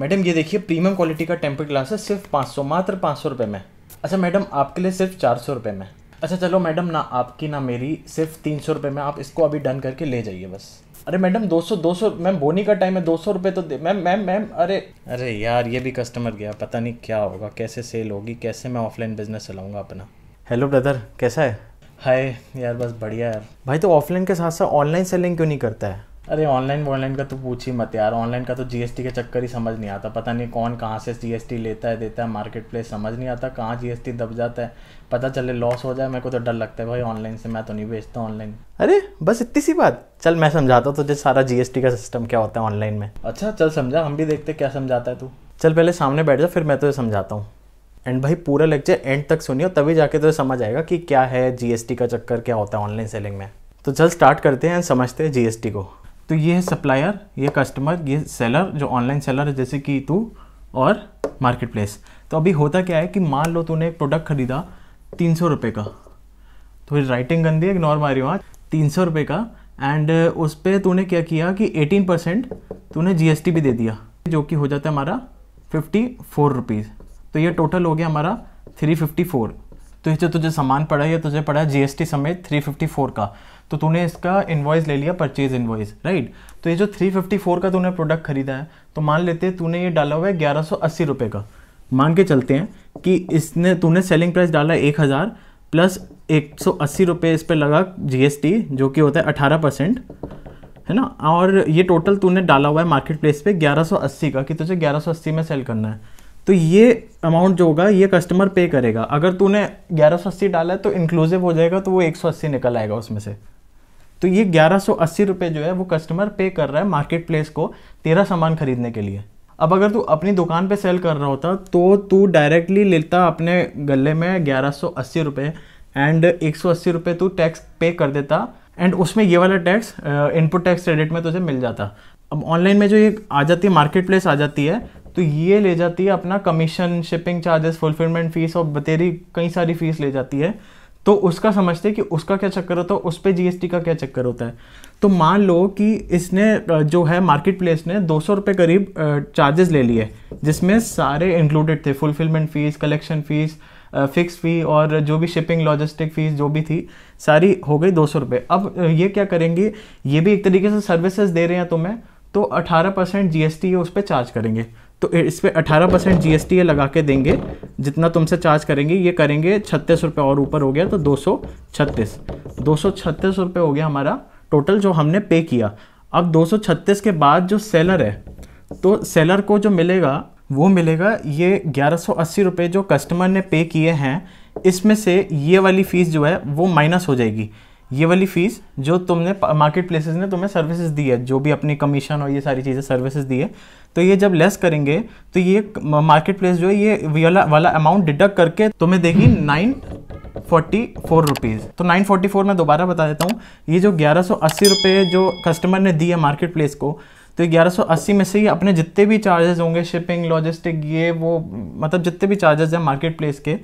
madam ये देखिए premium quality का टेम्पर ग्लास है सिर्फ पाँच सौ मात्र पाँच सौ रुपये में अच्छा मैडम आपके लिए सिर्फ चार सौ रुपये में अच्छा चलो मैडम ना आपकी ना मेरी सिर्फ तीन सौ रुपये में आप इसको अभी डन करके ले जाइए बस अरे मैडम दो सौ दो सौ मैम बोनी का टाइम है दो सौ रुपये तो दे मैम मैम मैम अरे अरे यार ये भी कस्टमर गया पता नहीं क्या होगा कैसे सेल होगी कैसे मैं ऑफलाइन बिजनेस चलाऊँगा अपना हेलो ब्रदर कैसा है हाय यार बस बढ़िया यार भाई तो ऑफलाइन के साथ साथ ऑनलाइन सेलिंग क्यों नहीं करता है अरे ऑनलाइन ऑनलाइन का तो पूछ ही मत यार ऑनलाइन का तो जीएसटी के चक्कर ही समझ नहीं आता पता नहीं कौन कहाँ से जीएसटी लेता है देता है मार्केट प्लेस समझ नहीं आता कहाँ जीएसटी दब जाता है पता चले लॉस हो जाए मेरे को तो डर लगता है भाई ऑनलाइन से मैं तो नहीं बेचता ऑनलाइन अरे बस इतनी सी बात चल मैं समझाता हूँ तुझे सारा जीएसटी का सिस्टम क्या होता है ऑनलाइन में अच्छा चल समझा हम भी देखते क्या समझाता है तू चल पहले सामने बैठ जा फिर मैं तो समझाता हूँ एंड भाई पूरा लेक्चर एंड तक सुनियो तभी जाके तो समझ आएगा कि क्या है जीएसटी का चक्कर क्या होता है ऑनलाइन सेलिंग में तो चल स्टार्ट करते हैं एंड समझते हैं जीएसटी को तो ये है सप्लायर ये कस्टमर ये सेलर जो ऑनलाइन सेलर है जैसे कि तू और मार्केट प्लेस तो अभी होता क्या है कि मान लो तूने एक प्रोडक्ट खरीदा तीन सौ रुपये का थोड़ी तो राइटिंग गंदी इग्नोर मारी वहाँ तीन सौ रुपये का एंड उस पर तूने क्या किया कि एटीन परसेंट तूने जी भी दे दिया जो कि हो जाता है हमारा फिफ्टी फोर रुपीज़ तो ये टोटल हो गया हमारा थ्री फिफ्टी फोर तो ये जो तुझे सामान पड़ा या ये तुझे पड़ा जी जीएसटी समेत थ्री फिफ्टी फोर का तो तूने इसका इन्वॉइस ले लिया परचेज इन्वॉइस राइट तो ये जो 354 का तूने प्रोडक्ट खरीदा है तो मान लेते हैं तूने ये डाला हुआ है ग्यारह सौ का मान के चलते हैं कि इसने तूने सेलिंग प्राइस डाला एक हज़ार प्लस एक सौ अस्सी रुपये इस पर लगा जी जो कि होता है अठारह परसेंट है ना और ये टोटल तूने डाला हुआ है मार्केट प्लेस सौ अस्सी का कि तुझे अस्सी में सेल करना है तो ये अमाउंट जो होगा ये कस्टमर पे करेगा अगर तूने अस्सी डाला है तो इंक्लूसिव हो जाएगा तो वो 180 निकल आएगा उसमें से तो ये ग्यारह सौ अस्सी रुपये जो है वो कस्टमर पे कर रहा है मार्केट प्लेस को तेरा सामान खरीदने के लिए अब अगर तू अपनी दुकान पे सेल कर रहा होता तो तू डायरेक्टली लेता अपने गले में ग्यारह सौ अस्सी रुपये एंड एक सौ अस्सी रुपये तू टैक्स पे कर देता एंड उसमें ये वाला टैक्स इनपुट टैक्स क्रेडिट में तुझे मिल जाता अब ऑनलाइन में जो ये आ जाती है मार्केट प्लेस आ जाती है तो ये ले जाती है अपना commission shipping charges fulfilment fees और बतेरी कई सारी फीस ले जाती है तो उसका समझते हैं कि उसका क्या चक्कर होता है उस पर जीएसटी का क्या चक्कर होता है तो मान लो कि इसने जो है मार्केट प्लेस ने दो सौ रुपये करीब चार्जेस ले लिए जिसमें सारे इंक्लूडेड थे fulfilment fees collection fees fix fee और जो भी शिपिंग लॉजिस्टिक फ़ीस जो भी थी सारी हो गई दो सौ रुपये अब ये क्या करेंगे ये भी एक तरीके से सर्विसेज दे रहे हैं तुम्हें तो अठारह परसेंट जी उस पर चार्ज करेंगे तो इस पर अठारह परसेंट जी एस लगा के देंगे जितना तुमसे चार्ज करेंगे ये करेंगे छत्तीस रुपये और ऊपर हो गया तो दो सौ छत्तीस दो सौ छत्तीस रुपये हो गया हमारा टोटल जो हमने पे किया अब दो सौ छत्तीस के बाद जो सेलर है तो सेलर को जो मिलेगा वो मिलेगा ये ग्यारह सौ अस्सी रुपये जो कस्टमर ने पे किए हैं इसमें से ये वाली फ़ीस जो है वो माइनस हो जाएगी ये वाली फ़ीस जो तुमने मार्केट प्लेसेस ने तुम्हें सर्विसेज दी है जो भी अपनी कमीशन और ये सारी चीज़ें सर्विसेज दी है तो ये जब लेस करेंगे तो ये मार्केट प्लेस जो है ये वाला वाला अमाउंट डिडक्ट करके तुम्हें देगी नाइन फोर्टी फोर रुपीज़ तो नाइन फोर्टी फोर मैं दोबारा बता देता हूँ ये जो ग्यारह सौ अस्सी रुपये जो कस्टमर ने दी है मार्केट प्लेस को तो ग्यारह सौ अस्सी में से ही अपने जितने भी चार्जेस होंगे शिपिंग लॉजिस्टिक ये वो मतलब जितने भी चार्जेस हैं मार्केट प्लेस के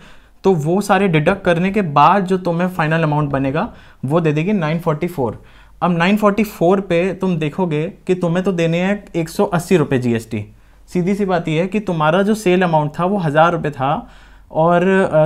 तो वो सारे डिडक्ट करने के बाद जो तुम्हें फाइनल अमाउंट बनेगा वो दे देगी 944 अब 944 पे तुम देखोगे कि तुम्हें तो देने हैं एक सौ अस्सी रुपये जी एस टी सीधी सी बात यह है कि तुम्हारा जो सेल अमाउंट था वो हज़ार रुपये था और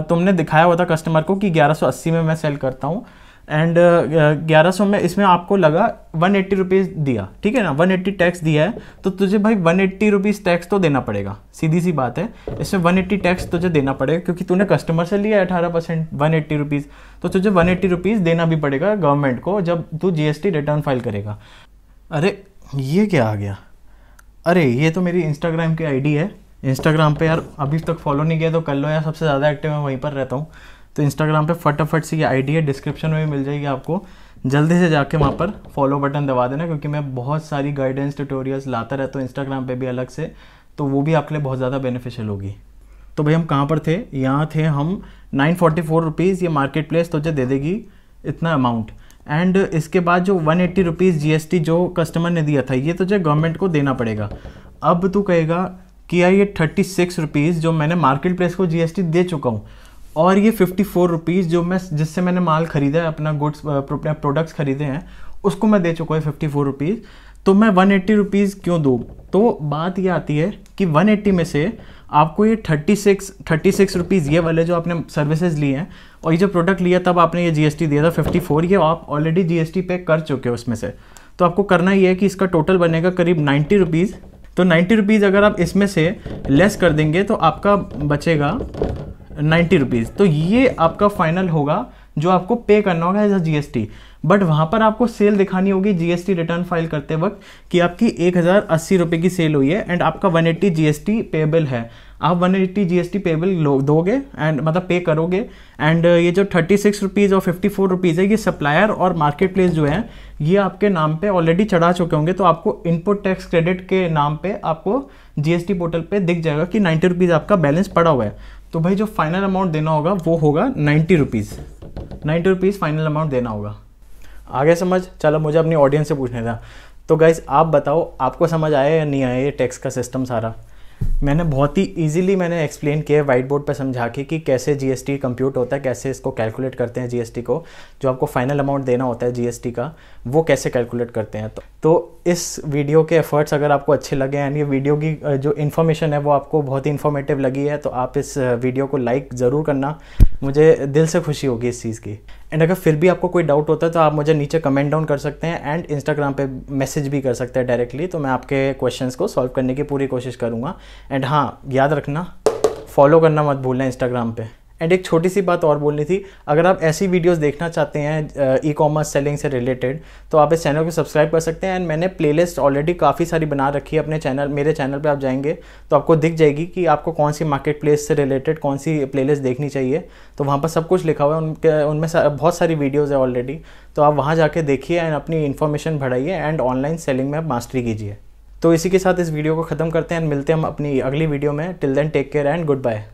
तुमने दिखाया हुआ था कस्टमर को कि 1180 में मैं सेल करता हूँ एंड uh, ग्यारह सौ में इसमें आपको लगा वन एट्टी रुपीज़ दिया ठीक है ना वन एट्टी टैक्स दिया है तो तुझे भाई वन एट्टी रुपीज़ टैक्स तो देना पड़ेगा सीधी सी बात है इसमें वन एट्टी टैक्स तुझे देना पड़ेगा क्योंकि तूने कस्टमर से लिया है अठारह परसेंट वन एट्टी रुपीज़ तो तुझे वन एट्टी रुपीज़ देना भी पड़ेगा गवर्नमेंट को जब तू G S T return file करेगा अरे ये क्या आ गया अरे ये तो मेरी इंस्टाग्राम की डी है इंस्टाग्राम पे यार अभी तक फॉलो नहीं किया तो कर लो यार सबसे ज़्यादा एक्टिव मैं वहीं पर रहता हूँ तो इंस्टाग्राम पे फटाफट से ये आईडी है डिस्क्रिप्शन में भी मिल जाएगी आपको जल्दी से जाके वहाँ पर फॉलो बटन दबा देना क्योंकि मैं बहुत सारी गाइडेंस ट्यूटोरियल्स लाता रहता हूँ इंस्टाग्राम पे भी अलग से तो वो भी आपके लिए बहुत ज़्यादा बेनिफिशियल होगी तो भाई हम कहाँ पर थे यहाँ थे हम नाइन फोर्टी फोर रुपीज़ ये मार्केट प्लेस जो दे देगी इतना अमाउंट एंड इसके बाद जो वन एट्टी रुपीज़ जी जो कस्टमर ने दिया था ये तो जो गवर्नमेंट को देना पड़ेगा अब तू कहेगा कि यार ये थर्टी सिक्स रुपीज़ जो मैंने मार्केट प्लेस को टी दे चुका हूँ और ये फिफ्टी फोर रुपीज़ जो मैं जिससे मैंने माल ख़रीदा है अपना गुड्स प्रोडक्ट्स ख़रीदे हैं उसको मैं दे चुका है फिफ्टी फोर रुपीज़ तो मैं वन एट्टी रुपीज़ क्यों दूँ तो बात ये आती है कि वन एट्टी में से आपको ये thirty six thirty six rupees ये वाले जो आपने सर्विसेज लिए हैं और ये जो प्रोडक्ट लिया तब आपने ये टी दिया था फिफ्टी फोर ये आप ऑलरेडी टी पे कर चुके हो उसमें से तो आपको करना ये है कि इसका टोटल बनेगा करीब नाइन्टी रुपीज़ तो नाइन्टी रुपीज़ अगर आप इसमें से लेस कर देंगे तो आपका बचेगा नाइन्टी रुपीज़ तो ये आपका फाइनल होगा जो आपको पे करना होगा एज अ जी बट वहाँ पर आपको सेल दिखानी होगी जीएसटी रिटर्न फाइल करते वक्त कि आपकी एक हज़ार अस्सी रुपये की सेल हुई है एंड आपका वन एट्टी जीएसटी पेबल है आप one eighty G S T payable दोगे एंड मतलब पे करोगे एंड ये जो थर्टी सिक्स रुपीज़ और फिफ्टी फोर रुपीज़ है ये सप्लायर और मार्केट प्लेस जो है ये आपके नाम पे ऑलरेडी चढ़ा चुके होंगे तो आपको इनपुट टैक्स क्रेडिट के नाम पे आपको जीएसटी पोर्टल पे दिख जाएगा कि नाइन्टी रुपीज़ आपका बैलेंस पड़ा हुआ है तो भाई जो फाइनल अमाउंट देना होगा वो होगा ninety rupees ninety rupees final amount देना होगा आगे समझ चलो मुझे अपनी ऑडियंस से पूछने था तो गाइज आप बताओ आपको समझ आया या नहीं आया ये टैक्स का सिस्टम सारा मैंने बहुत ही इजीली मैंने एक्सप्लेन किया है वाइट बोर्ड पर समझा के कि कैसे जीएसटी कंप्यूट होता है कैसे इसको कैलकुलेट करते हैं जीएसटी को जो आपको फाइनल अमाउंट देना होता है जीएसटी का वो कैसे कैलकुलेट करते हैं तो, तो इस वीडियो के एफर्ट्स अगर आपको अच्छे लगे एंड ये वीडियो की जो इन्फॉर्मेशन है वो आपको बहुत ही इन्फॉर्मेटिव लगी है तो आप इस वीडियो को लाइक ज़रूर करना मुझे दिल से खुशी होगी इस चीज़ की एंड अगर फिर भी आपको कोई डाउट होता है तो आप मुझे नीचे कमेंट डाउन कर सकते हैं एंड इंस्टाग्राम पे मैसेज भी कर सकते हैं डायरेक्टली तो मैं आपके क्वेश्चंस को सॉल्व करने की पूरी कोशिश करूँगा एंड हाँ याद रखना फॉलो करना मत भूलना इंस्टाग्राम पर एंड एक छोटी सी बात और बोलनी थी अगर आप ऐसी वीडियोस देखना चाहते हैं ई कॉमर्स सेलिंग से रिलेटेड तो आप इस चैनल को सब्सक्राइब कर सकते हैं एंड मैंने प्लेलिस्ट ऑलरेडी काफ़ी सारी बना रखी है अपने चैनल मेरे चैनल पर आप जाएंगे तो आपको दिख जाएगी कि आपको कौन सी मार्केट प्लेस से रिलेटेड कौन सी प्लेलिस्ट देखनी चाहिए तो वहाँ पर सब कुछ लिखा हुआ है उनके उनमें सा, बहुत सारी वीडियोज़ है ऑलरेडी तो आप वहाँ जाके देखिए एंड अपनी इन्फॉर्मेशन बढ़ाइए एंड ऑनलाइन सेलिंग में मास्टरी कीजिए तो इसी के साथ इस वीडियो को ख़त्म करते हैं एंड मिलते हैं हम अपनी अगली वीडियो में till then take care and good bye